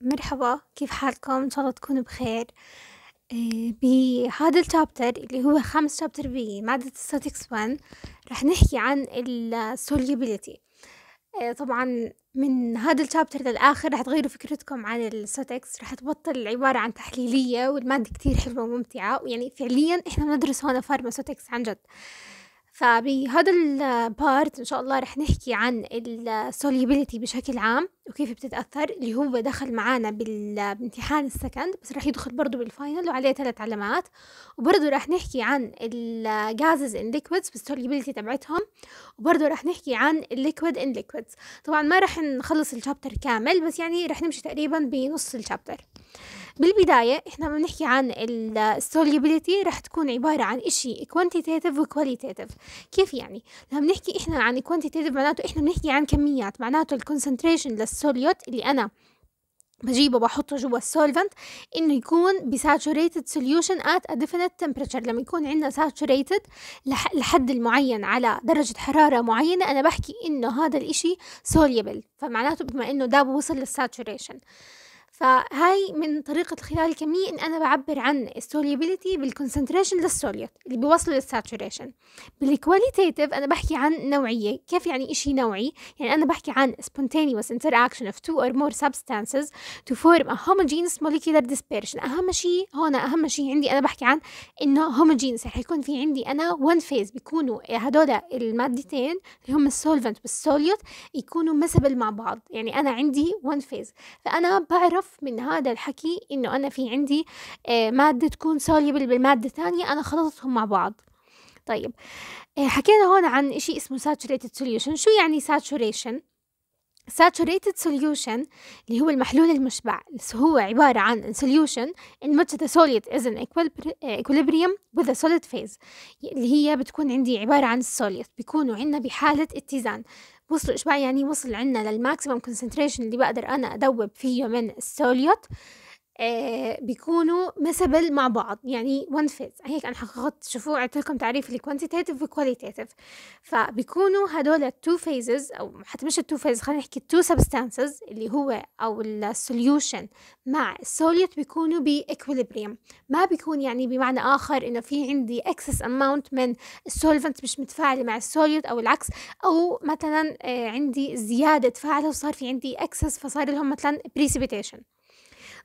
مرحبا كيف حالكم ان شاء الله تكونوا بخير إيه، بهذا التابتر اللي هو خامس شابتر بمادة statistics 1 رح نحكي عن السوليبيليتي إيه، طبعا من هذا التابتر للآخر رح تغيروا فكرتكم عن الستاتيكس رح تبطل العبارة عن تحليلية والمادة كتير حلوة وممتعة ويعني فعليا احنا بندرس هون فارماسوتكس عن جد فبهذا البارت ان شاء الله رح نحكي عن السوليبيليتي بشكل عام وكيف بتتاثر اللي هو دخل معانا بامتحان السكند بس رح يدخل برضه بالفاينل وعليه ثلاث علامات وبرضه رح نحكي عن الجازز ان ليكويدز بالسوليبيليتي تبعتهم وبرضه رح نحكي عن الليكويد ان ليكويدز طبعا ما رح نخلص الشابتر كامل بس يعني رح نمشي تقريبا بنص الشابتر بالبداية احنا بنحكي عن السوليبيليتي رح تكون عبارة عن اشي كوانتيتيف وكواليتيتيف كيف يعني لما بنحكي احنا عن كوانتيتيف معناته احنا بنحكي عن كميات معناته الكونسنتريشن للسوليوت اللي انا بجيبه بحطه جوا السولفنت انه يكون بساتوريتد سوليوشن ات ا ديفينيت تمبرتشر لما يكون عندنا ساتوريتد لحد المعين على درجه حراره معينه انا بحكي انه هذا الاشي سوليبل فمعناته بما انه ده وصل للساتوريشن فهاي من طريقة الخلايا الكمية إن أنا بعبر عن السوليبيليتي بالكونسنتريشن للسوليوت اللي بيوصلوا للساتوريشن بالكواليتيتيف أنا بحكي عن نوعية كيف يعني إشي نوعي؟ يعني أنا بحكي عن spontaneous interaction of two or more substances to form a homogeneous molecular dispersion أهم شيء هون أهم شيء عندي أنا بحكي عن إنه homogeneous رح يكون في عندي أنا one phase بيكونوا هدول المادتين اللي هم السولفنت والسوليوت يكونوا مسبل مع بعض يعني أنا عندي one phase فأنا بعرف بشوف من هذا الحكي انه انا في عندي آه، مادة تكون سوليبل بالمادة الثانية انا خلطتهم مع بعض طيب آه، حكينا هون عن اشي اسمه saturated solution شو يعني saturation saturated solution اللي هو المحلول المشبع هو عبارة عن solution in which the solid is in آه، equilibrium with the solid phase اللي هي بتكون عندي عبارة عن solid بيكونوا عندنا بحالة اتزان وصلوا إيش يعني وصل عندنا للماكسيمم كونسنتريشن اللي بقدر أنا أدوب فيه من السوليوت آه، بيكونوا مسبل مع بعض يعني وان فيت هيك انا حققت شوفوا قلت تعريف الكوانتيتيف والكواليتيف فبيكونوا هدول التو فيزز او حتى مش التو فيز خلينا نحكي التو سبستانسز اللي هو او السوليوشن مع السوليت بيكونوا equilibrium ما بيكون يعني بمعنى اخر انه في عندي اكسس اماونت من السولفنت مش متفاعله مع السوليت او العكس او مثلا آه، عندي زياده تفاعل وصار في عندي اكسس فصار لهم مثلا بريسيبيتيشن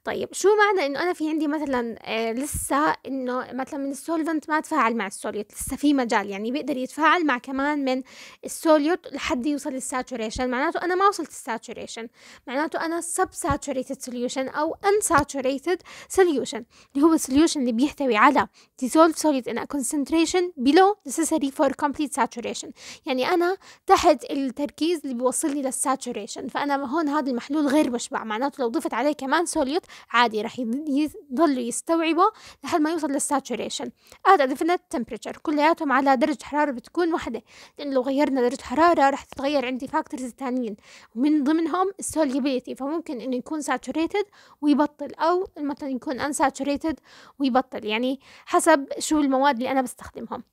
طيب شو معنى انه انا في عندي مثلا آه لسه انه مثلا من السولفنت ما تفاعل مع السوليوت لسه في مجال يعني بيقدر يتفاعل مع كمان من السوليوت لحد يوصل للساتوريشن معناته انا ما وصلت الساتوريشن معناته انا سب ساتوريتد سوليوشن او ان ساتوريتد سوليوشن اللي هو السوليوشن اللي بيحتوي على ديزولف solid ان كونسنتريشن بلو نيسيسري فور كومبليت ساتوريشن يعني انا تحت التركيز اللي بيوصلني للساتوريشن فانا هون هذا المحلول غير مشبع معناته لو ضفت عليه كمان سوليوت عادي راح يضلوا يستوعبوا لحد ما يوصل للساتوريشن هذا ديفينيت تمبريتشر كلياتهم على درجة حرارة بتكون واحدة لأن لو غيرنا درجة حرارة راح تتغير عندي فاكتورز ثانيين ومن ضمنهم السوليبيليتي فممكن إنه يكون ساتوريتد ويبطل أو مثلا يكون ساتوريتد ويبطل يعني حسب شو المواد اللي أنا بستخدمهم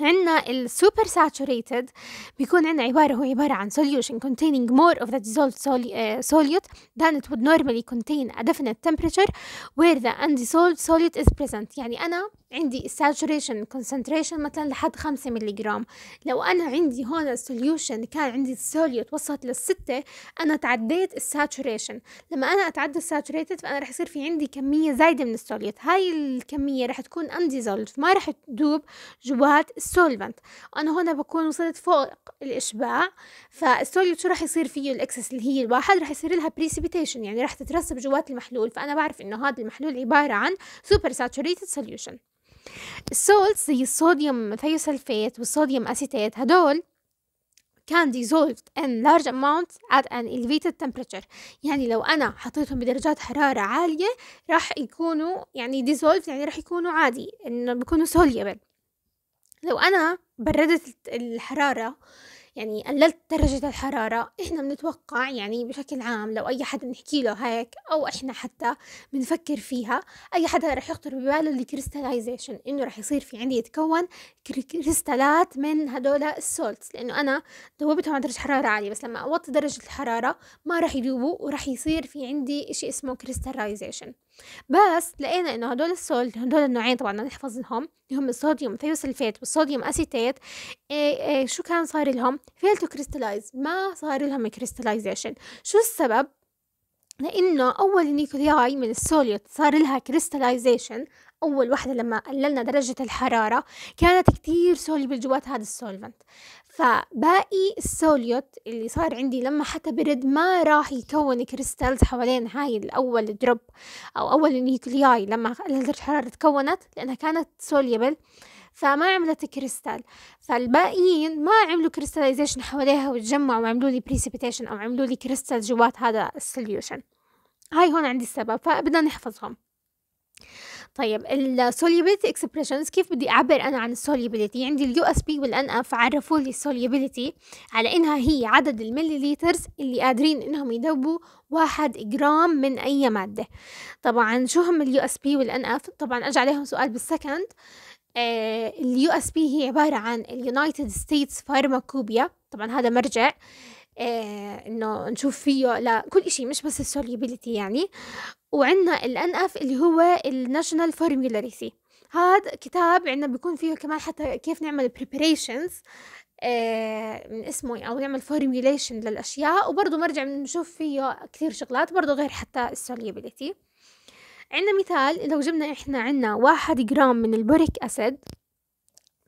عندنا السوبر ساتوريتد بيكون عندنا عبارة هو عبارة عن solution containing more of the dissolved solute than it would normally contain a definite temperature where the undissolved solute is present يعني أنا عندي saturation concentration مثلا لحد خمسة ملي لو أنا عندي هون السوليوشن كان عندي السوليوت وصلت للستة أنا تعديت الساتوريشن لما أنا أتعدى الساتوريتد فأنا رح يصير في عندي كمية زايدة من السوليوت هاي الكمية رح تكون انديزولف ما رح تدوب جوات السولفنت وأنا هون بكون وصلت فوق الإشباع فالسوليوت شو رح يصير فيه الإكسس اللي هي الواحد رح يصير لها بريسيبيتيشن يعني رح تترسب جوات المحلول فأنا بعرف إنه هذا المحلول عبارة عن سوبر ساتوريتد سوليوشن السولت زي الصوديوم ثيوسلفيت والصوديوم أسيتات هدول كان dissolved in large amount at an elevated temperature يعني لو أنا حطيتهم بدرجات حرارة عالية راح يكونوا يعني dissolved يعني راح يكونوا عادي إنه بيكونوا soluble لو أنا بردت الحرارة يعني قللت درجة الحرارة إحنا بنتوقع يعني بشكل عام لو أي حد نحكي له هيك أو إحنا حتى بنفكر فيها أي حدا رح يخطر بباله الكريستاليزيشن إنه رح يصير في عندي يتكون كريستالات من هدول السولتس لأنه أنا ذوبتهم على درجة حرارة عالية بس لما أوطي درجة الحرارة ما رح يذوبوا ورح يصير في عندي إشي اسمه كريستاليزيشن بس لقينا انه هدول السولت هدول النوعين طبعا بدنا نحفظهم اللي هم الصوديوم ثيوسلفيت والصوديوم اسيتيت إيه إيه شو كان صار لهم فيل تو كريستلايز ما صار لهم كريستلايزيشن شو السبب لانه اول نيكولياي من السوليوت صار لها كريستلايزيشن أول وحدة لما قللنا درجة الحرارة كانت كتير سوليبل جوات هذا السولفنت فباقي السوليوت اللي صار عندي لما حتى برد ما راح يكون كريستالز حوالين هاي الأول دروب أو أول نيوكلياي لما درجة الحرارة تكونت لأنها كانت سوليبل فما عملت كريستال فالباقيين ما عملوا كريستاليزيشن حواليها وتجمعوا وعملوا لي بريسيبيتيشن او عملوا لي كريستال جوات هذا السوليوشن هاي هون عندي السبب فبدنا نحفظهم طيب السوليبيليتي اكسبريشنز كيف بدي اعبر انا عن السوليبيليتي عندي اليو اس بي والان اف عرفوا لي السوليبيليتي على انها هي عدد المليليترز اللي قادرين انهم يذوبوا واحد جرام من اي ماده طبعا شو هم اليو اس بي والان اف طبعا اجى عليهم سؤال بالسكند اليو اس بي هي عباره عن اليونايتد ستيتس فارماكوبيا طبعا هذا مرجع آه، انه نشوف فيه لا كل إشي مش بس السوليبيليتي يعني وعندنا الان اف اللي هو الناشونال فورمولاريسي هذا كتاب عندنا بيكون فيه كمان حتى كيف نعمل بريبريشنز آه، من اسمه او نعمل فورميوليشن للاشياء وبرضه مرجع بنشوف فيه كثير شغلات برضه غير حتى السوليبيليتي عندنا مثال لو جبنا احنا عندنا واحد جرام من البوريك اسيد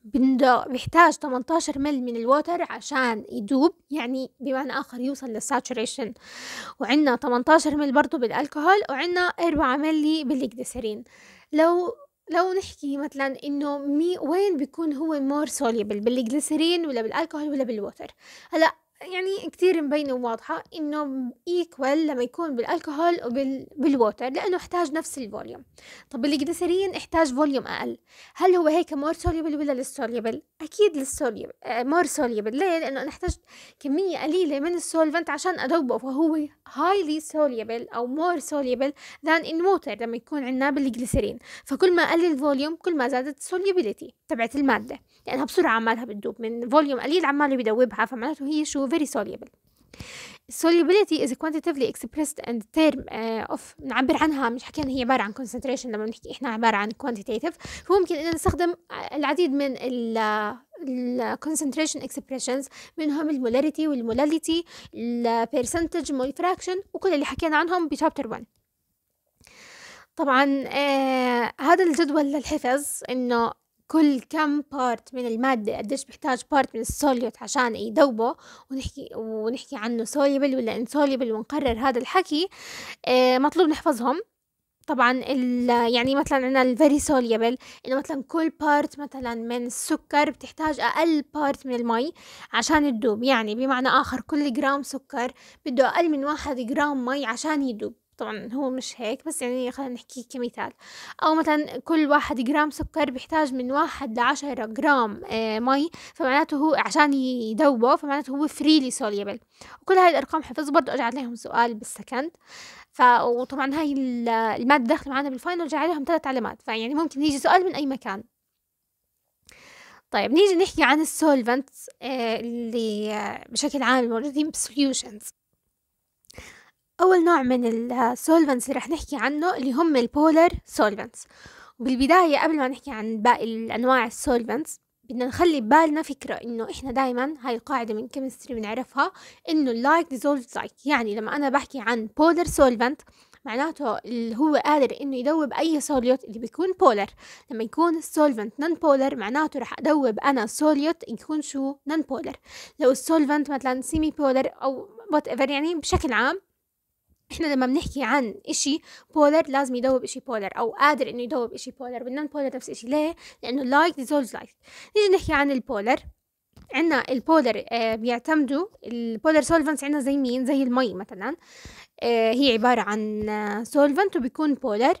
بيحتاج 18 مل من الووتر عشان يدوب يعني بمعنى آخر يوصل للساتوريشن وعندنا 18 مل برضه بالألكوهول وعندنا 4 مل بالجليسرين لو لو نحكي مثلا انه مي وين بيكون هو مور سوليبل بالجليسرين ولا بالالكوهول ولا بالووتر هلا يعني كتير مبينة وواضحة إنه إيكوال لما يكون بالألكوهول وبالووتر لأنه احتاج نفس الفوليوم طب الجليسرين احتاج فوليوم أقل هل هو هيك مور سوليبل ولا للسوليبل؟ أكيد للسوليبل مور سوليبل ليه؟ لأنه أنا احتاج كمية قليلة من السولفنت عشان أدوبه فهو هايلي سوليبل أو مور سوليبل ذان إن ووتر لما يكون عندنا بالجليسرين فكل ما قل الفوليوم كل ما زادت السوليبلتي تبعت المادة لانها بسرعه عمالها بتدوب من فوليوم قليل عماله بدوبها فمعناته هي شو فيري سوليبل solubility is quantitatively expressed in تيرم term uh, of عنها مش حكينا هي عبارة عن concentration لما بنحكي إحنا عبارة عن quantitative فممكن إن نستخدم آه، العديد من ال ال concentration expressions منهم المولاريتي والمولاليتي مول والفراكشن وكل اللي حكينا عنهم chapter 1 طبعا آه هذا الجدول للحفظ انه كل كم بارت من المادة قديش بحتاج بارت من السوليوت عشان يدوبه ونحكي ونحكي عنه سوليبل ولا انسوليبل ونقرر هذا الحكي آه، مطلوب نحفظهم طبعا يعني مثلا عندنا الفيري سوليبل انه مثلا كل بارت مثلا من السكر بتحتاج اقل بارت من المي عشان تدوب يعني بمعنى اخر كل جرام سكر بده اقل من واحد جرام مي عشان يدوب طبعا هو مش هيك بس يعني خلينا نحكي كمثال او مثلا كل واحد جرام سكر بيحتاج من واحد لعشرة جرام آه، مي فمعناته هو عشان يدوبه فمعناته هو فريلي سوليبل وكل هاي الارقام حفظ برضه اجى عليهم سؤال بالسكند ف وطبعا هاي الماده داخله معنا بالفاينل جاي عليهم ثلاث علامات فيعني ممكن يجي سؤال من اي مكان طيب نيجي نحكي عن السولفنتس آه، اللي آه، بشكل عام موجودين بسوليوشنز أول نوع من السولفنس اللي رح نحكي عنه اللي هم البولر سولفنس وبالبداية قبل ما نحكي عن باقي الأنواع السولفنس بدنا نخلي ببالنا فكرة إنه إحنا دايما هاي القاعدة من كيمستري بنعرفها إنه اللايك ديزولف لايك يعني لما أنا بحكي عن بولر سولفنت معناته اللي هو قادر انه يدوب اي سوليوت اللي بيكون بولر لما يكون السولفنت نون بولر معناته رح ادوب انا سوليوت يكون شو نون بولر لو السولفنت مثلا سيمي بولر او وات ايفر يعني بشكل عام احنا لما بنحكي عن اشي بولر لازم يدوب اشي بولر او قادر انه يدوب اشي بولر والنون بولر نفس الشيء ليه لانه لايك ديزولز لايك نيجي نحكي عن البولر عندنا البولر آه بيعتمدوا البولر سولفنتس عندنا زي مين زي المي مثلا آه هي عبارة عن سولفنت آه، وبيكون بولر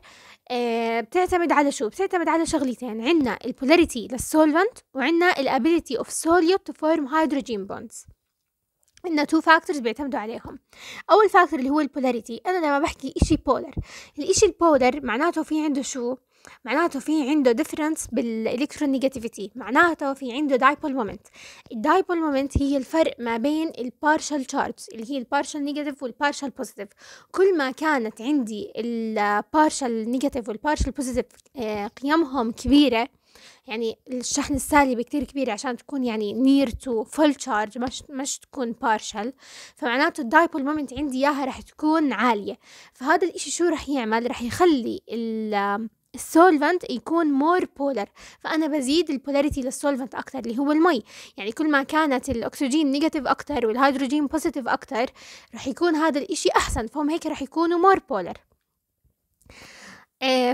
آه بتعتمد على شو بتعتمد على شغلتين عندنا البولاريتي للسولفنت وعندنا الابيليتي اوف سوليوت تو فورم هيدروجين بوندز عندنا تو فاكتورز بيعتمدوا عليهم اول فاكتور اللي هو البولاريتي انا لما بحكي اشي بولر الاشي البولر معناته في عنده شو معناته في عنده ديفرنس بالالكترونيجاتيفيتي معناته في عنده دايبول مومنت الدايبول مومنت هي الفرق ما بين البارشل تشارج اللي هي البارشل نيجاتيف والبارشل بوزيتيف كل ما كانت عندي البارشل نيجاتيف والبارشل بوزيتيف قيمهم كبيره يعني الشحن السالب كتير كبير عشان تكون يعني نير تو فول تشارج مش مش تكون بارشل فمعناته الدايبول مومنت عندي اياها رح تكون عالية فهذا الاشي شو رح يعمل رح يخلي ال السولفنت يكون مور بولر فانا بزيد البولاريتي للسولفنت اكثر اللي هو المي يعني كل ما كانت الاكسجين نيجاتيف اكثر والهيدروجين بوزيتيف اكثر رح يكون هذا الاشي احسن فهم هيك رح يكونوا مور بولر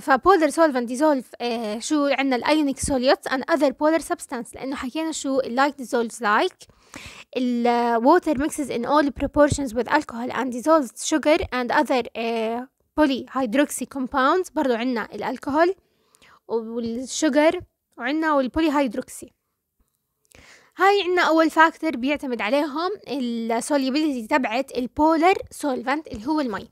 فبولر سولفنت ديزولف شو عندنا الايونيك سوليوت ان اذر بولر سبستانس لانه حكينا شو اللايك ديزولفز لايك الووتر ميكسز ان اول بروبورشنز وذ الكحول اند and شوجر اند اذر بولي هيدروكسي كومباوندز برضه عندنا الالكحول والشوجر وعندنا وعنا هيدروكسي هاي عنا أول فاكتور بيعتمد عليهم السوليبيليتي تبعت البولر سولفنت اللي هو المي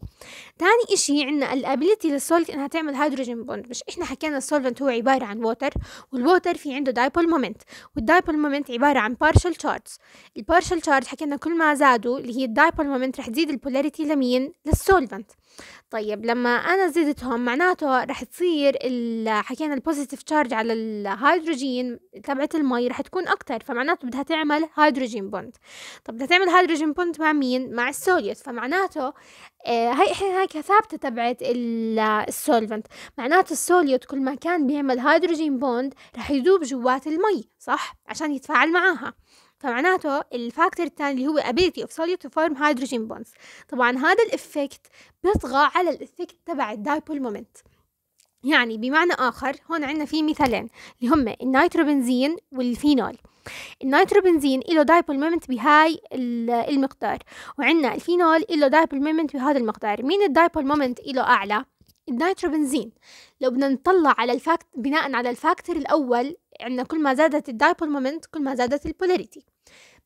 تاني إشي عنا الابيليتي للسولت إنها تعمل هيدروجين بوند مش إحنا حكينا السولفنت هو عبارة عن ووتر والووتر في عنده دايبول مومنت والدايبول مومنت عبارة عن بارشل تشارجز البارشل تشارج حكينا كل ما زادوا اللي هي الدايبول مومنت رح تزيد البولاريتي لمين للسولفنت طيب لما انا زدتهم معناته رح تصير حكينا البوزيتيف تشارج على الهيدروجين تبعت المي رح تكون اكتر فمعناته بدها تعمل هيدروجين بوند طب بدها تعمل هيدروجين بوند مع مين مع السوليوس فمعناته آه هاي احنا هيك ثابته تبعت السولفنت معناته السوليوت كل ما كان بيعمل هيدروجين بوند رح يذوب جوات المي صح عشان يتفاعل معاها فمعناته الفاكتور الثاني اللي هو ability of solute to form hydrogen bonds طبعا هذا الإفكت بيطغى على الإفكت تبع الدايبول مومنت يعني بمعنى آخر هون عندنا في مثالين اللي هم النيتروبنزين والفينول النيتروبنزين له دايبول مومنت بهاي المقدار وعندنا الفينول له دايبول مومنت بهذا المقدار مين الدايبول مومنت له أعلى النيتروبنزين لو بدنا نطلع على الفاكت بناء على الفاكتور الأول عندنا كل ما زادت الدايبول مومنت كل ما زادت البولاريتي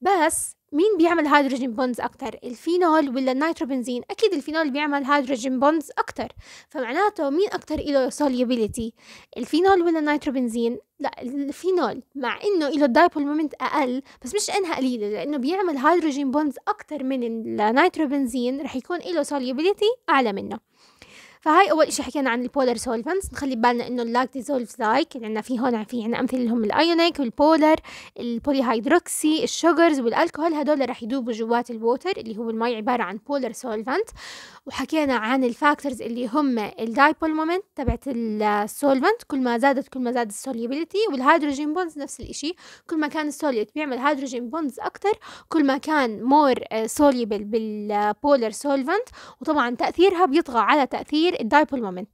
بس مين بيعمل هيدروجين بونز اكتر الفينول ولا النيتروبنزين اكيد الفينول بيعمل هيدروجين بونز اكتر فمعناته مين اكتر له سوليبيليتي الفينول ولا النيتروبنزين لا الفينول مع انه له الدايبول مومنت اقل بس مش انها قليله لانه بيعمل هيدروجين بونز اكتر من النيتروبنزين رح يكون له سوليبيليتي اعلى منه فهاي اول شيء حكينا عن البولر سولفنتس نخلي بالنا انه اللاك ديزولف لايك اللي عندنا في هون في عنا امثله اللي هم الايونيك والبولر البولي هيدروكسي الشوجرز والالكهول هدول رح يدوبوا جوات الووتر اللي هو المي عباره عن بولر سولفنت وحكينا عن الفاكتورز اللي هم الدايبول مومنت تبعت السولفنت كل ما زادت كل ما زاد السوليبيليتي والهيدروجين بونز نفس الشيء كل ما كان السوليت بيعمل هيدروجين بونز اكثر كل ما كان مور سوليبل بالبولر سولفنت وطبعا تاثيرها بيطغى على تاثير تغيير الدايبول مومنت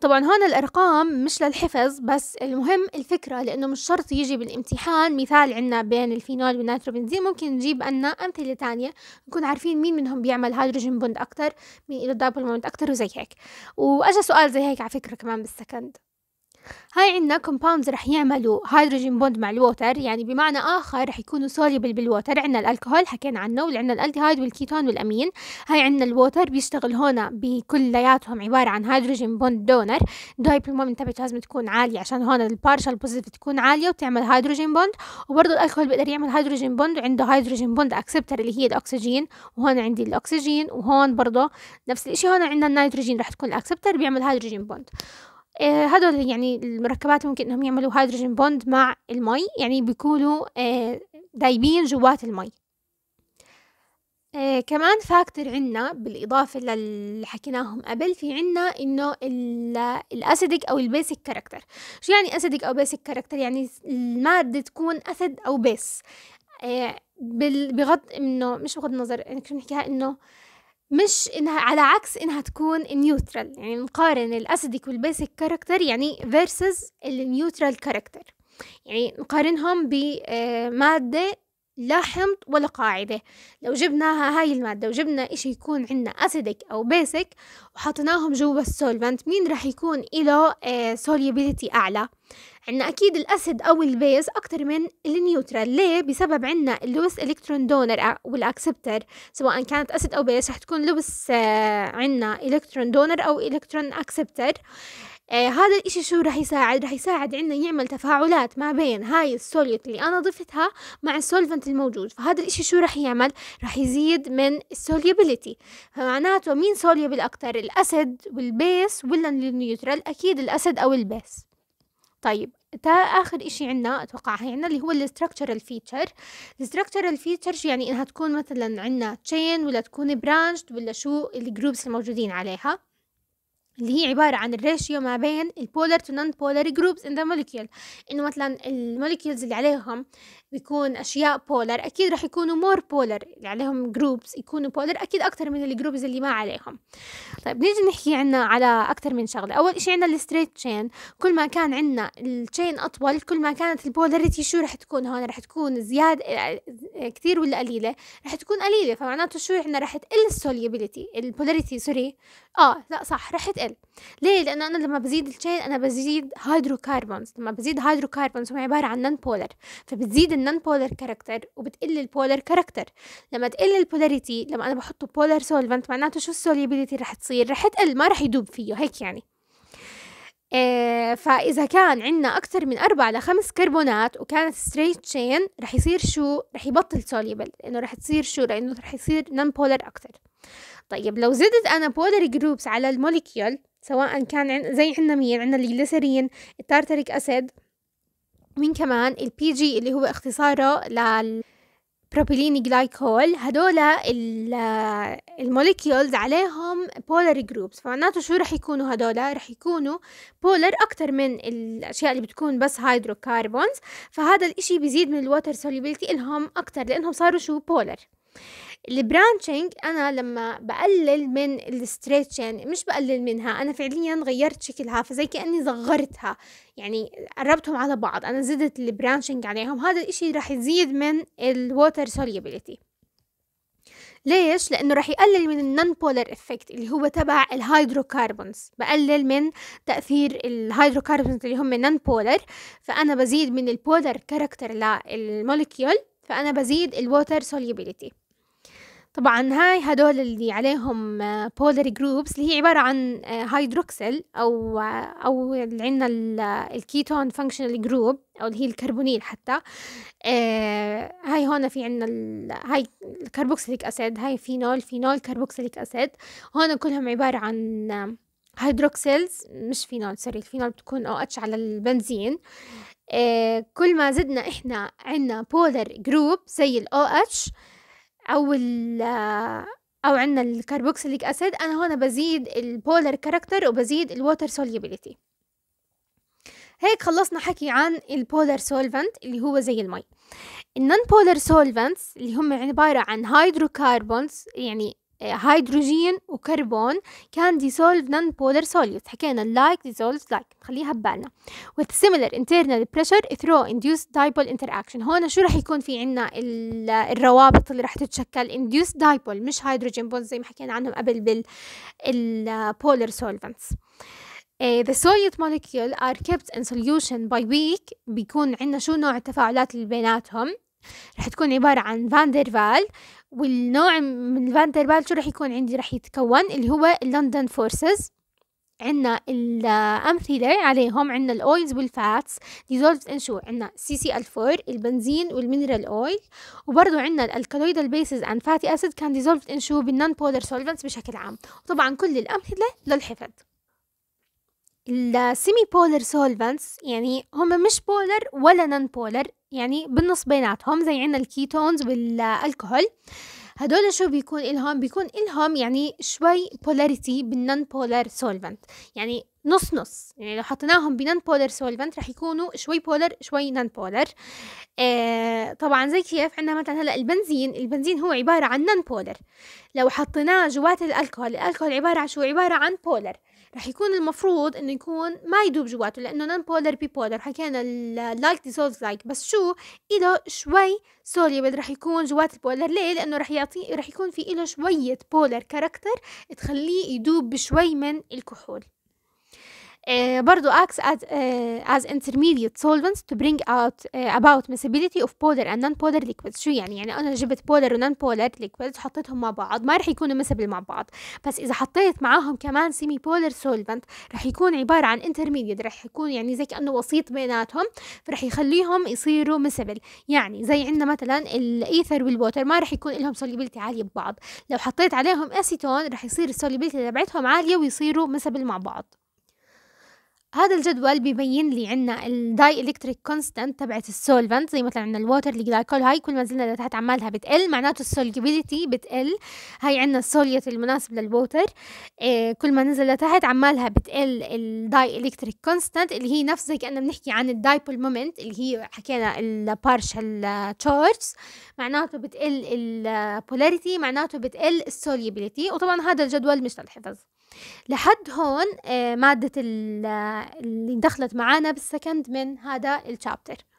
طبعا هون الأرقام مش للحفظ بس المهم الفكرة لأنه مش شرط يجي بالامتحان مثال عنا بين الفينول والنيتروبنزين ممكن نجيب عنا أمثلة تانية نكون عارفين مين منهم بيعمل هيدروجين بوند أكتر مين له دايبول مومنت أكتر وزي هيك وأجا سؤال زي هيك على فكرة كمان بالسكند هاي عندنا كومباوندز رح يعملوا هيدروجين بوند مع الووتر يعني بمعنى اخر رح يكونوا سوليبل بالووتر عندنا الالكهول حكينا عنه وعندنا الالديهايد والكيتون والامين هاي عندنا الووتر بيشتغل هون بكلياتهم عباره عن هيدروجين بوند دونر الدايب المومنت تبعته لازم تكون عاليه عشان هون البارشال بوزيتيف تكون عاليه وتعمل هيدروجين بوند وبرضه الالكهول بيقدر يعمل هيدروجين بوند وعنده هيدروجين بوند اكسبتر اللي هي الاكسجين وهون عندي الاكسجين وهون برضه نفس الشيء هون عندنا النيتروجين رح تكون الاكسبتر بيعمل هيدروجين بوند هذول آه، يعني المركبات ممكن انهم يعملوا هيدروجين بوند مع المي يعني بيكونوا آه، دايبين جوات المي آه، كمان فاكتور عنا بالإضافة للي حكيناهم قبل في عنا إنه الأسيدك أو البيسك كاركتر شو يعني أسيدك أو بيسك كاركتر يعني المادة تكون اسيد أو بيس بغض إنه مش بغض النظر انك يعني شو نحكيها إنه مش انها على عكس انها تكون نيوترال يعني نقارن الاسيدك والبيسك كاركتر يعني فيرسز النيوترال كاركتر يعني نقارنهم بمادة آه، لا حمض ولا قاعدة لو جبناها هاي المادة وجبنا اشي يكون عندنا اسيدك او بيسك وحطيناهم جوا السولفنت مين راح يكون له سوليبيليتي آه، اعلى عنا اكيد الاسيد او البيز اكتر من النيوترال ليه بسبب عنا اللوس الكترون دونر والاكسبتر سواء كانت اسيد او بيز رح تكون لوس آه، عنا الكترون دونر او الكترون اكسبتر آه هذا الاشي شو رح يساعد رح يساعد عنا يعمل تفاعلات ما بين هاي السوليوت اللي انا ضفتها مع السولفنت الموجود فهذا الاشي شو رح يعمل رح يزيد من السوليبيليتي فمعناته مين سوليبل اكتر الاسيد والبيس ولا النيوترال اكيد الاسيد او البيس طيب تا اخر اشي عنا اتوقع هي عنا اللي هو الستركتشرال فيتشر الستركتشرال فيتشرز يعني انها تكون مثلا عنا تشين ولا تكون برانش ولا شو الجروبس الموجودين عليها اللي هي عبارة عن الريشيو ما بين البولر تو نون بولر جروبز ان ذا موليكيول انه مثلا الموليكيولز اللي عليهم بيكون اشياء بولر اكيد رح يكونوا مور بولر اللي عليهم جروبز يكونوا بولر اكيد اكثر من الجروبز اللي ما عليهم طيب نيجي نحكي عنا على اكثر من شغله اول شيء عندنا الستريت تشين كل ما كان عندنا التشين اطول كل ما كانت البولاريتي شو رح تكون هون رح تكون زياده كثير ولا قليله رح تكون قليله فمعناته شو احنا رح تقل السوليبيليتي البولاريتي سوري اه لا صح رح تقل بتقل ليه لانه انا لما بزيد التشين انا بزيد هيدروكربونز لما بزيد هيدروكربونز هم عباره عن نون بولر فبتزيد النون بولر كاركتر وبتقل البولر كاركتر لما تقل البولاريتي لما انا بحطه بولر سولفنت معناته شو السوليبيليتي رح تصير رح تقل ما رح يدوب فيه هيك يعني آه، فإذا كان عندنا أكثر من أربع لخمس كربونات وكانت ستريت تشين رح يصير شو رح يبطل سوليبل لأنه رح تصير شو لأنه رح يصير نون بولر أكثر طيب لو زدت أنابوليك جروبس على الموليكيول سواء كان زي عندنا مين عندنا الجليسرين التارتريك أسيد مين كمان البي جي اللي هو اختصاره لل بروبيلين جلايكول هدول الموليكيولز عليهم بولر جروبس فمعناته شو رح يكونوا هدول رح يكونوا بولر اكتر من الاشياء اللي بتكون بس هيدروكاربونز فهذا الاشي بيزيد من الواتر سوليبيلتي الهم اكتر لانهم صاروا شو بولر البرانشينج انا لما بقلل من الستريتش يعني مش بقلل منها انا فعليا غيرت شكلها فزي كاني صغرتها يعني قربتهم على بعض انا زدت البرانشينج عليهم هذا الاشي راح يزيد من الووتر سوليبيليتي ليش؟ لأنه راح يقلل من النون بولر افكت اللي هو تبع الهيدروكربونز بقلل من تأثير الهيدروكربونز اللي هم نون بولر فأنا بزيد من البولر كاركتر للموليكيول فأنا بزيد الووتر سوليبيليتي طبعا هاي هدول اللي عليهم بولر آه، جروبس اللي هي عبارة عن هيدروكسل آه، أو آه، أو اللي عندنا الكيتون فانكشنال جروب أو اللي هي الكربونيل حتى هاي هون في عندنا هاي الكربوكسيليك أسيد هاي فينول فينول كربوكسيليك أسيد هون كلهم عبارة عن هيدروكسيلز مش فينول سوري الفينول بتكون او اتش على البنزين كل ما زدنا احنا عنا بولر جروب زي الاو اتش او ال آه، او عندنا الكربوكسيليك اسيد انا هنا بزيد البولر كاركتر وبزيد الووتر سوليبيليتي هيك خلصنا حكي عن البولر سولفنت اللي هو زي المي النون بولر سولفنتس اللي هم عبارة عن هيدروكربونز يعني هيدروجين وكربون كان dissolved non polar solutes حكينا like dissolves like خليها ببالنا with similar internal pressure through induced dipole interaction هون شو رح يكون في عنا الروابط اللي رح تتشكل induced dipole مش هيدروجين بوند زي ما حكينا عنهم قبل بالpolar solvents Uh, the solute molecule are kept in solution by weak بيكون عندنا شو نوع التفاعلات اللي بيناتهم رح تكون عبارة عن فاندرفال والنوع من فاندرفال شو رح يكون عندي رح يتكون اللي هو اللندن فورسز عنا الأمثلة عليهم عنا الأويلز والفاتس ديزولفد إن شو عنا سي سي الفور البنزين والمينرال أويل وبرضه عنا الألكالويد البيسز أند فاتي أسيد كان ديزولفد إن شو بالنون بولر سولفنتس بشكل عام وطبعا كل الأمثلة للحفظ السيمي بولر سولفنتس يعني هم مش بولر ولا نون بولر يعني بالنص بيناتهم زي عنا الكيتونز والالكهول هدول شو بيكون إلهم؟ بيكون إلهم يعني شوي بولاريتي بالنون بولار سولفنت يعني نص نص يعني لو حطيناهم بنون بولر سولفنت رح يكونوا شوي بولر شوي نون بولر آه طبعا زي كيف عندنا مثلا هلا البنزين البنزين هو عباره عن نون بولر لو حطيناه جوات الالكهول الالكهول عباره عن شو عباره عن بولر رح يكون المفروض انه يكون ما يدوب جواته لانه نون بولر بي بولر حكينا اللايك ديسولف لايك بس شو إله شوي سوليبل رح يكون جوات البولر ليه لانه رح يعطي رح يكون في إله شويه بولر كاركتر تخليه يدوب بشوي من الكحول آه، برضو acts as, آه، as intermediate solvents to bring out آه، about miscibility of polar and non-polar liquids شو يعني يعني أنا جبت polar و non-polar liquids حطيتهم مع بعض ما رح يكونوا مسبل مع بعض بس إذا حطيت معاهم كمان semi polar solvent رح يكون عبارة عن intermediate رح يكون يعني زي كأنه وسيط بيناتهم فرح يخليهم يصيروا مسبل يعني زي عندنا مثلا الإيثر والووتر ما رح يكون لهم solubility عالية ببعض لو حطيت عليهم أسيتون رح يصير solubility تبعتهم عالية ويصيروا مسبل مع بعض هذا الجدول بيبين لي عنا الداي الكتريك كونستانت تبعت السولفنت زي مثلا عنا الووتر الجلايكول هاي كل ما زلنا لتحت عمالها بتقل معناته السولبيليتي بتقل هاي عنا السوليوت المناسب للووتر إيه كل ما نزل لتحت عمالها بتقل الداي الكتريك كونستانت اللي هي نفس زي كأننا بنحكي عن الدايبول مومنت اللي هي حكينا البارشال تشارج آه، معناته بتقل البولاريتي معناته بتقل السولبيليتي وطبعا هذا الجدول مش للحفظ لحد هون آه، مادة آه، اللي دخلت معانا بالسكند من هذا الشابتر